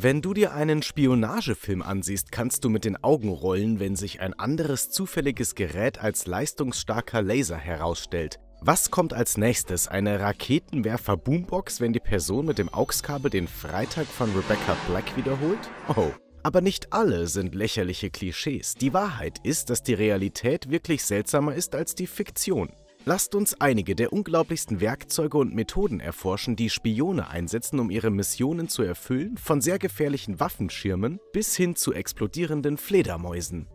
Wenn du dir einen Spionagefilm ansiehst, kannst du mit den Augen rollen, wenn sich ein anderes zufälliges Gerät als leistungsstarker Laser herausstellt. Was kommt als nächstes? Eine Raketenwerfer-Boombox, wenn die Person mit dem AUX-Kabel den Freitag von Rebecca Black wiederholt? Oh. Aber nicht alle sind lächerliche Klischees. Die Wahrheit ist, dass die Realität wirklich seltsamer ist als die Fiktion. Lasst uns einige der unglaublichsten Werkzeuge und Methoden erforschen, die Spione einsetzen, um ihre Missionen zu erfüllen, von sehr gefährlichen Waffenschirmen bis hin zu explodierenden Fledermäusen.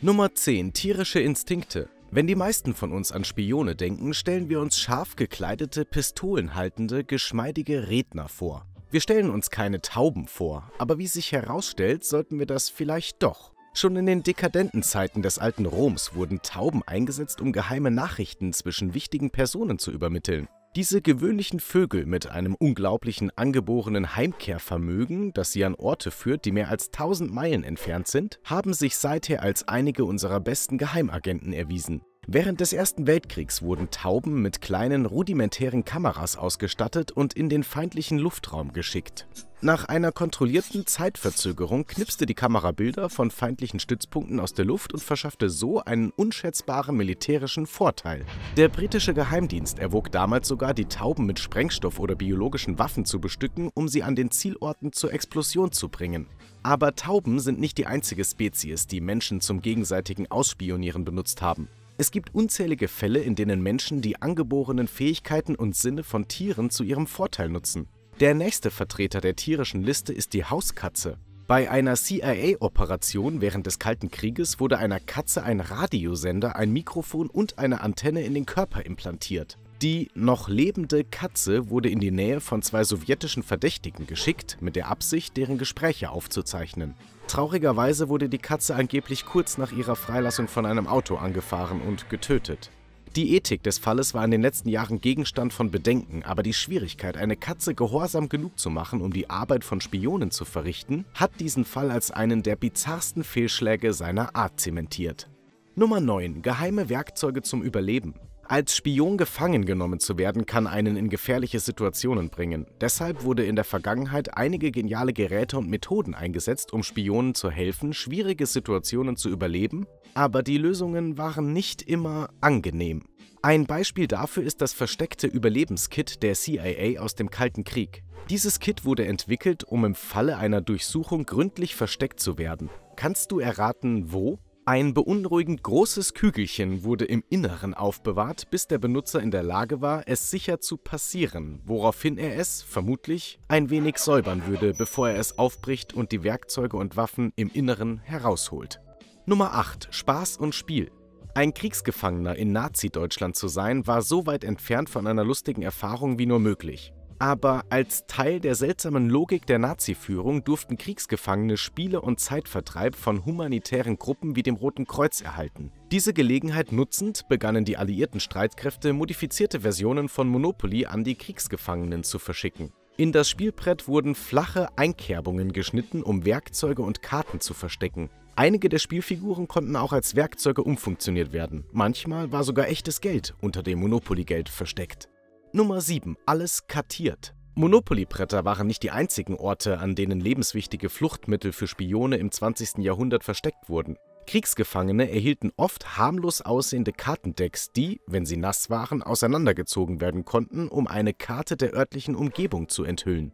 Nummer 10 Tierische Instinkte wenn die meisten von uns an Spione denken, stellen wir uns scharf gekleidete, pistolenhaltende, geschmeidige Redner vor. Wir stellen uns keine Tauben vor, aber wie sich herausstellt, sollten wir das vielleicht doch. Schon in den dekadenten Zeiten des alten Roms wurden Tauben eingesetzt, um geheime Nachrichten zwischen wichtigen Personen zu übermitteln. Diese gewöhnlichen Vögel mit einem unglaublichen angeborenen Heimkehrvermögen, das sie an Orte führt, die mehr als 1000 Meilen entfernt sind, haben sich seither als einige unserer besten Geheimagenten erwiesen. Während des Ersten Weltkriegs wurden Tauben mit kleinen rudimentären Kameras ausgestattet und in den feindlichen Luftraum geschickt. Nach einer kontrollierten Zeitverzögerung knipste die Kamera Bilder von feindlichen Stützpunkten aus der Luft und verschaffte so einen unschätzbaren militärischen Vorteil. Der britische Geheimdienst erwog damals sogar, die Tauben mit Sprengstoff oder biologischen Waffen zu bestücken, um sie an den Zielorten zur Explosion zu bringen. Aber Tauben sind nicht die einzige Spezies, die Menschen zum gegenseitigen Ausspionieren benutzt haben. Es gibt unzählige Fälle, in denen Menschen die angeborenen Fähigkeiten und Sinne von Tieren zu ihrem Vorteil nutzen. Der nächste Vertreter der tierischen Liste ist die Hauskatze. Bei einer CIA-Operation während des Kalten Krieges wurde einer Katze ein Radiosender, ein Mikrofon und eine Antenne in den Körper implantiert. Die noch lebende Katze wurde in die Nähe von zwei sowjetischen Verdächtigen geschickt, mit der Absicht, deren Gespräche aufzuzeichnen. Traurigerweise wurde die Katze angeblich kurz nach ihrer Freilassung von einem Auto angefahren und getötet. Die Ethik des Falles war in den letzten Jahren Gegenstand von Bedenken, aber die Schwierigkeit, eine Katze gehorsam genug zu machen, um die Arbeit von Spionen zu verrichten, hat diesen Fall als einen der bizarrsten Fehlschläge seiner Art zementiert. Nummer 9. Geheime Werkzeuge zum Überleben. Als Spion gefangen genommen zu werden, kann einen in gefährliche Situationen bringen. Deshalb wurde in der Vergangenheit einige geniale Geräte und Methoden eingesetzt, um Spionen zu helfen, schwierige Situationen zu überleben, aber die Lösungen waren nicht immer angenehm. Ein Beispiel dafür ist das versteckte Überlebenskit der CIA aus dem Kalten Krieg. Dieses Kit wurde entwickelt, um im Falle einer Durchsuchung gründlich versteckt zu werden. Kannst du erraten, wo? Ein beunruhigend großes Kügelchen wurde im Inneren aufbewahrt, bis der Benutzer in der Lage war, es sicher zu passieren, woraufhin er es, vermutlich, ein wenig säubern würde, bevor er es aufbricht und die Werkzeuge und Waffen im Inneren herausholt. Nummer 8. Spaß und Spiel. Ein Kriegsgefangener in Nazi-Deutschland zu sein, war so weit entfernt von einer lustigen Erfahrung wie nur möglich. Aber als Teil der seltsamen Logik der Nazi-Führung durften Kriegsgefangene Spiele und Zeitvertreib von humanitären Gruppen wie dem Roten Kreuz erhalten. Diese Gelegenheit nutzend begannen die alliierten Streitkräfte, modifizierte Versionen von Monopoly an die Kriegsgefangenen zu verschicken. In das Spielbrett wurden flache Einkerbungen geschnitten, um Werkzeuge und Karten zu verstecken. Einige der Spielfiguren konnten auch als Werkzeuge umfunktioniert werden. Manchmal war sogar echtes Geld unter dem Monopoly-Geld versteckt. Nummer 7. Alles kartiert. Monopoly-Bretter waren nicht die einzigen Orte, an denen lebenswichtige Fluchtmittel für Spione im 20. Jahrhundert versteckt wurden. Kriegsgefangene erhielten oft harmlos aussehende Kartendecks, die, wenn sie nass waren, auseinandergezogen werden konnten, um eine Karte der örtlichen Umgebung zu enthüllen.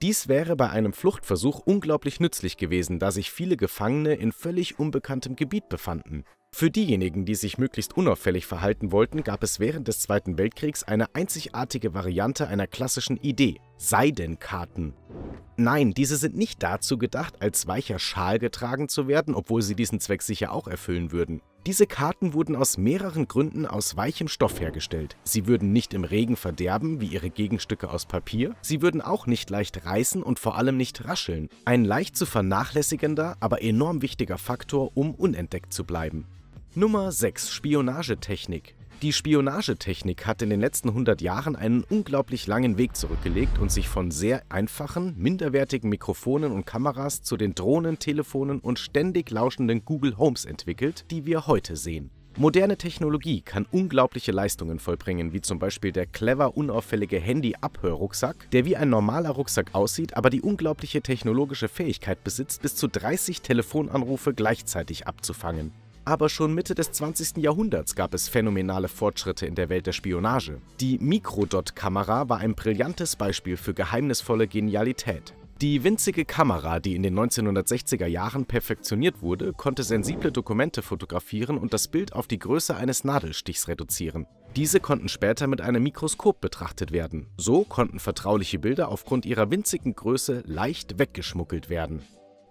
Dies wäre bei einem Fluchtversuch unglaublich nützlich gewesen, da sich viele Gefangene in völlig unbekanntem Gebiet befanden. Für diejenigen, die sich möglichst unauffällig verhalten wollten, gab es während des Zweiten Weltkriegs eine einzigartige Variante einer klassischen Idee, Seidenkarten. Nein, diese sind nicht dazu gedacht, als weicher Schal getragen zu werden, obwohl sie diesen Zweck sicher auch erfüllen würden. Diese Karten wurden aus mehreren Gründen aus weichem Stoff hergestellt. Sie würden nicht im Regen verderben, wie ihre Gegenstücke aus Papier, sie würden auch nicht leicht reißen und vor allem nicht rascheln. Ein leicht zu vernachlässigender, aber enorm wichtiger Faktor, um unentdeckt zu bleiben. Nummer 6 Spionagetechnik die Spionagetechnik hat in den letzten 100 Jahren einen unglaublich langen Weg zurückgelegt und sich von sehr einfachen, minderwertigen Mikrofonen und Kameras zu den Drohnen, Telefonen und ständig lauschenden Google Homes entwickelt, die wir heute sehen. Moderne Technologie kann unglaubliche Leistungen vollbringen, wie zum Beispiel der clever unauffällige Handy-Abhörrucksack, der wie ein normaler Rucksack aussieht, aber die unglaubliche technologische Fähigkeit besitzt, bis zu 30 Telefonanrufe gleichzeitig abzufangen. Aber schon Mitte des 20. Jahrhunderts gab es phänomenale Fortschritte in der Welt der Spionage. Die Mikrodot-Kamera war ein brillantes Beispiel für geheimnisvolle Genialität. Die winzige Kamera, die in den 1960er Jahren perfektioniert wurde, konnte sensible Dokumente fotografieren und das Bild auf die Größe eines Nadelstichs reduzieren. Diese konnten später mit einem Mikroskop betrachtet werden. So konnten vertrauliche Bilder aufgrund ihrer winzigen Größe leicht weggeschmuggelt werden.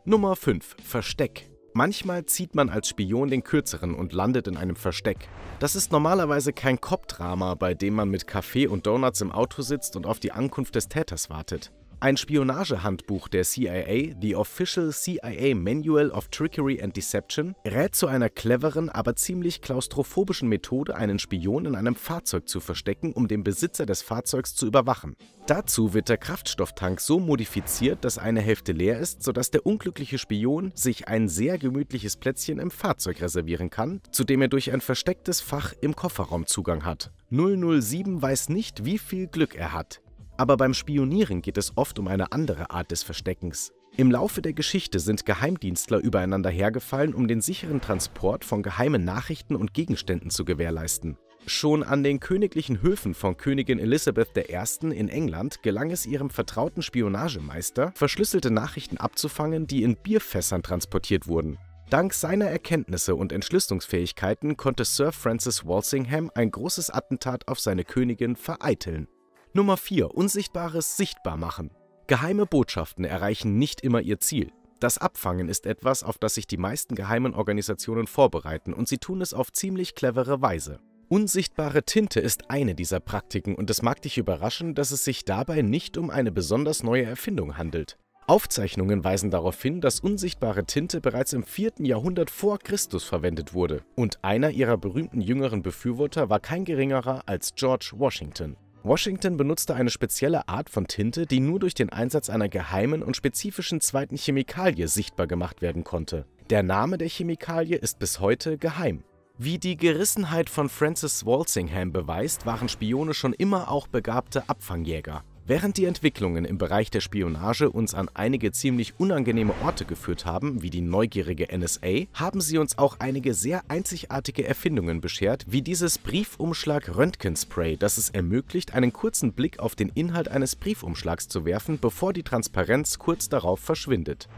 Nummer 5. Versteck Manchmal zieht man als Spion den kürzeren und landet in einem Versteck. Das ist normalerweise kein Cop-Drama, bei dem man mit Kaffee und Donuts im Auto sitzt und auf die Ankunft des Täters wartet. Ein Spionagehandbuch der CIA, The Official CIA Manual of Trickery and Deception, rät zu einer cleveren, aber ziemlich klaustrophobischen Methode, einen Spion in einem Fahrzeug zu verstecken, um den Besitzer des Fahrzeugs zu überwachen. Dazu wird der Kraftstofftank so modifiziert, dass eine Hälfte leer ist, sodass der unglückliche Spion sich ein sehr gemütliches Plätzchen im Fahrzeug reservieren kann, zu dem er durch ein verstecktes Fach im Kofferraum Zugang hat. 007 weiß nicht, wie viel Glück er hat. Aber beim Spionieren geht es oft um eine andere Art des Versteckens. Im Laufe der Geschichte sind Geheimdienstler übereinander hergefallen, um den sicheren Transport von geheimen Nachrichten und Gegenständen zu gewährleisten. Schon an den königlichen Höfen von Königin Elisabeth I. in England gelang es ihrem vertrauten Spionagemeister, verschlüsselte Nachrichten abzufangen, die in Bierfässern transportiert wurden. Dank seiner Erkenntnisse und Entschlüsselungsfähigkeiten konnte Sir Francis Walsingham ein großes Attentat auf seine Königin vereiteln. Nummer 4. Unsichtbares sichtbar machen. Geheime Botschaften erreichen nicht immer ihr Ziel. Das Abfangen ist etwas, auf das sich die meisten geheimen Organisationen vorbereiten und sie tun es auf ziemlich clevere Weise. Unsichtbare Tinte ist eine dieser Praktiken und es mag dich überraschen, dass es sich dabei nicht um eine besonders neue Erfindung handelt. Aufzeichnungen weisen darauf hin, dass unsichtbare Tinte bereits im 4. Jahrhundert vor Christus verwendet wurde und einer ihrer berühmten jüngeren Befürworter war kein geringerer als George Washington. Washington benutzte eine spezielle Art von Tinte, die nur durch den Einsatz einer geheimen und spezifischen zweiten Chemikalie sichtbar gemacht werden konnte. Der Name der Chemikalie ist bis heute geheim. Wie die Gerissenheit von Francis Walsingham beweist, waren Spione schon immer auch begabte Abfangjäger. Während die Entwicklungen im Bereich der Spionage uns an einige ziemlich unangenehme Orte geführt haben, wie die neugierige NSA, haben sie uns auch einige sehr einzigartige Erfindungen beschert, wie dieses Briefumschlag-Röntgenspray, das es ermöglicht, einen kurzen Blick auf den Inhalt eines Briefumschlags zu werfen, bevor die Transparenz kurz darauf verschwindet.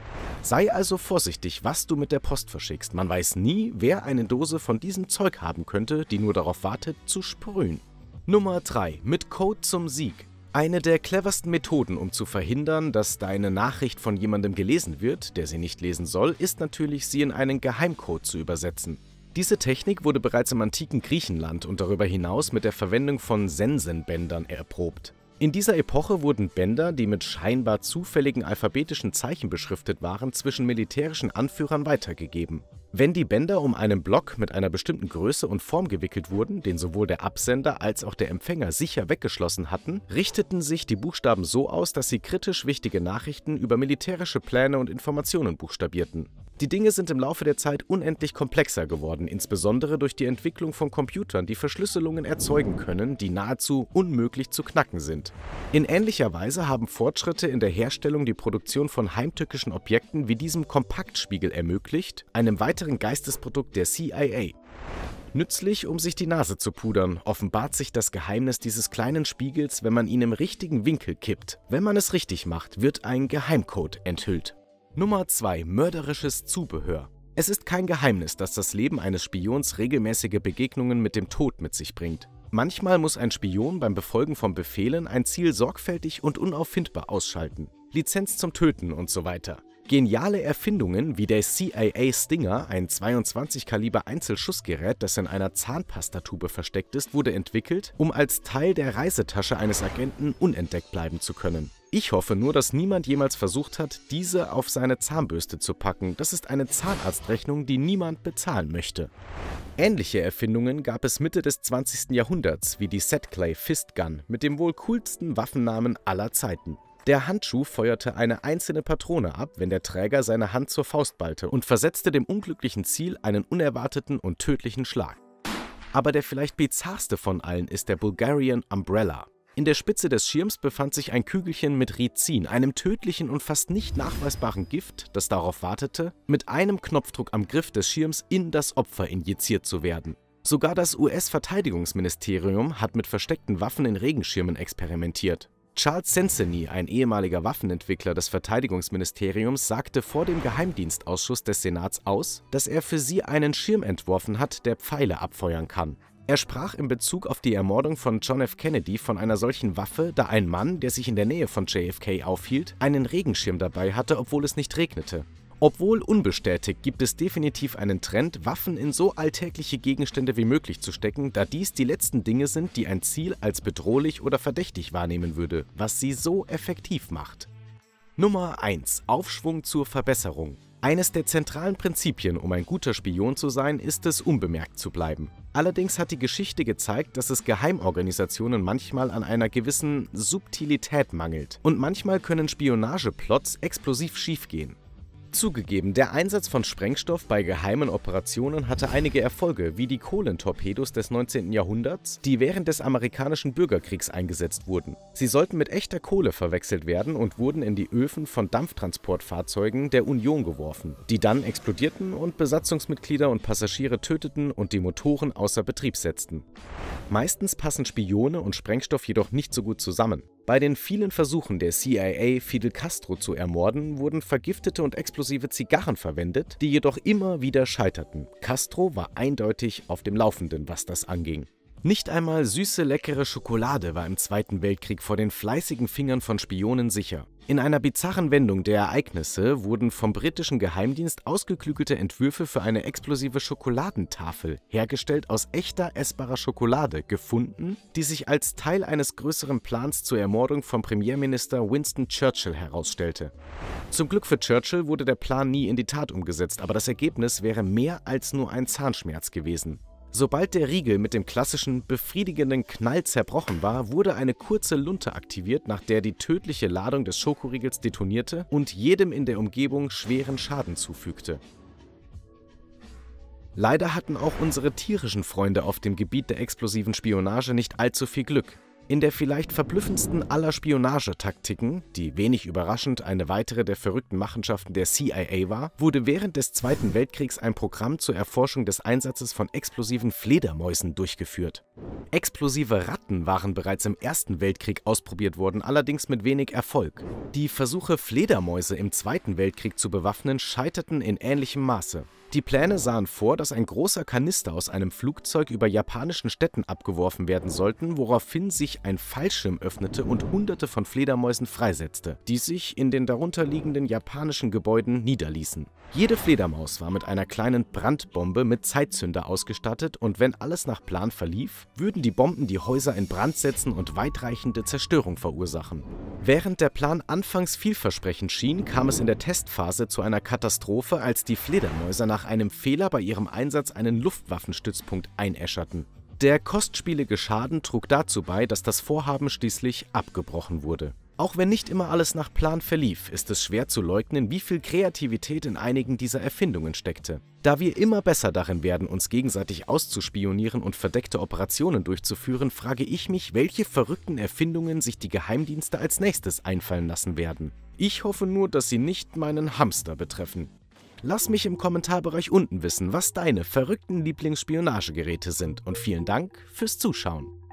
Sei also vorsichtig, was du mit der Post verschickst. Man weiß nie, wer eine Dose von diesem Zeug haben könnte, die nur darauf wartet, zu sprühen. Nummer 3. Mit Code zum Sieg. Eine der cleversten Methoden, um zu verhindern, dass deine Nachricht von jemandem gelesen wird, der sie nicht lesen soll, ist natürlich, sie in einen Geheimcode zu übersetzen. Diese Technik wurde bereits im antiken Griechenland und darüber hinaus mit der Verwendung von Sensenbändern erprobt. In dieser Epoche wurden Bänder, die mit scheinbar zufälligen alphabetischen Zeichen beschriftet waren, zwischen militärischen Anführern weitergegeben wenn die Bänder um einen Block mit einer bestimmten Größe und Form gewickelt wurden, den sowohl der Absender als auch der Empfänger sicher weggeschlossen hatten, richteten sich die Buchstaben so aus, dass sie kritisch wichtige Nachrichten über militärische Pläne und Informationen buchstabierten. Die Dinge sind im Laufe der Zeit unendlich komplexer geworden, insbesondere durch die Entwicklung von Computern, die Verschlüsselungen erzeugen können, die nahezu unmöglich zu knacken sind. In ähnlicher Weise haben Fortschritte in der Herstellung die Produktion von heimtückischen Objekten wie diesem Kompaktspiegel ermöglicht, einem weiteren Geistesprodukt der CIA. Nützlich, um sich die Nase zu pudern, offenbart sich das Geheimnis dieses kleinen Spiegels, wenn man ihn im richtigen Winkel kippt. Wenn man es richtig macht, wird ein Geheimcode enthüllt. Nummer 2 mörderisches Zubehör. Es ist kein Geheimnis, dass das Leben eines Spions regelmäßige Begegnungen mit dem Tod mit sich bringt. Manchmal muss ein Spion beim Befolgen von Befehlen ein Ziel sorgfältig und unauffindbar ausschalten, Lizenz zum Töten und so weiter. Geniale Erfindungen wie der CIA Stinger, ein 22 Kaliber Einzelschussgerät, das in einer Zahnpastatube versteckt ist, wurde entwickelt, um als Teil der Reisetasche eines Agenten unentdeckt bleiben zu können. Ich hoffe nur, dass niemand jemals versucht hat, diese auf seine Zahnbürste zu packen. Das ist eine Zahnarztrechnung, die niemand bezahlen möchte. Ähnliche Erfindungen gab es Mitte des 20. Jahrhunderts, wie die Setclay Fist Gun mit dem wohl coolsten Waffennamen aller Zeiten. Der Handschuh feuerte eine einzelne Patrone ab, wenn der Träger seine Hand zur Faust ballte und versetzte dem unglücklichen Ziel einen unerwarteten und tödlichen Schlag. Aber der vielleicht bizarrste von allen ist der Bulgarian Umbrella. In der Spitze des Schirms befand sich ein Kügelchen mit Rizin, einem tödlichen und fast nicht nachweisbaren Gift, das darauf wartete, mit einem Knopfdruck am Griff des Schirms in das Opfer injiziert zu werden. Sogar das US-Verteidigungsministerium hat mit versteckten Waffen in Regenschirmen experimentiert. Charles Senseny, ein ehemaliger Waffenentwickler des Verteidigungsministeriums, sagte vor dem Geheimdienstausschuss des Senats aus, dass er für sie einen Schirm entworfen hat, der Pfeile abfeuern kann. Er sprach in Bezug auf die Ermordung von John F. Kennedy von einer solchen Waffe, da ein Mann, der sich in der Nähe von JFK aufhielt, einen Regenschirm dabei hatte, obwohl es nicht regnete. Obwohl unbestätigt, gibt es definitiv einen Trend, Waffen in so alltägliche Gegenstände wie möglich zu stecken, da dies die letzten Dinge sind, die ein Ziel als bedrohlich oder verdächtig wahrnehmen würde, was sie so effektiv macht. Nummer 1. Aufschwung zur Verbesserung eines der zentralen Prinzipien, um ein guter Spion zu sein, ist es, unbemerkt zu bleiben. Allerdings hat die Geschichte gezeigt, dass es Geheimorganisationen manchmal an einer gewissen Subtilität mangelt. Und manchmal können Spionageplots explosiv schiefgehen. Zugegeben, der Einsatz von Sprengstoff bei geheimen Operationen hatte einige Erfolge, wie die Kohlentorpedos des 19. Jahrhunderts, die während des amerikanischen Bürgerkriegs eingesetzt wurden. Sie sollten mit echter Kohle verwechselt werden und wurden in die Öfen von Dampftransportfahrzeugen der Union geworfen, die dann explodierten und Besatzungsmitglieder und Passagiere töteten und die Motoren außer Betrieb setzten. Meistens passen Spione und Sprengstoff jedoch nicht so gut zusammen. Bei den vielen Versuchen der CIA, Fidel Castro zu ermorden, wurden vergiftete und explosive Zigarren verwendet, die jedoch immer wieder scheiterten. Castro war eindeutig auf dem Laufenden, was das anging. Nicht einmal süße, leckere Schokolade war im Zweiten Weltkrieg vor den fleißigen Fingern von Spionen sicher. In einer bizarren Wendung der Ereignisse wurden vom britischen Geheimdienst ausgeklügelte Entwürfe für eine explosive Schokoladentafel, hergestellt aus echter essbarer Schokolade, gefunden, die sich als Teil eines größeren Plans zur Ermordung von Premierminister Winston Churchill herausstellte. Zum Glück für Churchill wurde der Plan nie in die Tat umgesetzt, aber das Ergebnis wäre mehr als nur ein Zahnschmerz gewesen. Sobald der Riegel mit dem klassischen befriedigenden Knall zerbrochen war, wurde eine kurze Lunte aktiviert, nach der die tödliche Ladung des Schokoriegels detonierte und jedem in der Umgebung schweren Schaden zufügte. Leider hatten auch unsere tierischen Freunde auf dem Gebiet der explosiven Spionage nicht allzu viel Glück. In der vielleicht verblüffendsten aller Spionagetaktiken, die wenig überraschend eine weitere der verrückten Machenschaften der CIA war, wurde während des Zweiten Weltkriegs ein Programm zur Erforschung des Einsatzes von explosiven Fledermäusen durchgeführt. Explosive Ratten waren bereits im Ersten Weltkrieg ausprobiert worden, allerdings mit wenig Erfolg. Die Versuche, Fledermäuse im Zweiten Weltkrieg zu bewaffnen, scheiterten in ähnlichem Maße. Die Pläne sahen vor, dass ein großer Kanister aus einem Flugzeug über japanischen Städten abgeworfen werden sollten, woraufhin sich ein Fallschirm öffnete und hunderte von Fledermäusen freisetzte, die sich in den darunterliegenden japanischen Gebäuden niederließen. Jede Fledermaus war mit einer kleinen Brandbombe mit Zeitzünder ausgestattet und wenn alles nach Plan verlief, würden die Bomben die Häuser in Brand setzen und weitreichende Zerstörung verursachen. Während der Plan anfangs vielversprechend schien, kam es in der Testphase zu einer Katastrophe, als die Fledermäuse nach nach einem Fehler bei ihrem Einsatz einen Luftwaffenstützpunkt einäscherten. Der kostspielige Schaden trug dazu bei, dass das Vorhaben schließlich abgebrochen wurde. Auch wenn nicht immer alles nach Plan verlief, ist es schwer zu leugnen, wie viel Kreativität in einigen dieser Erfindungen steckte. Da wir immer besser darin werden, uns gegenseitig auszuspionieren und verdeckte Operationen durchzuführen, frage ich mich, welche verrückten Erfindungen sich die Geheimdienste als nächstes einfallen lassen werden. Ich hoffe nur, dass sie nicht meinen Hamster betreffen. Lass mich im Kommentarbereich unten wissen, was deine verrückten Lieblingsspionagegeräte sind und vielen Dank fürs Zuschauen.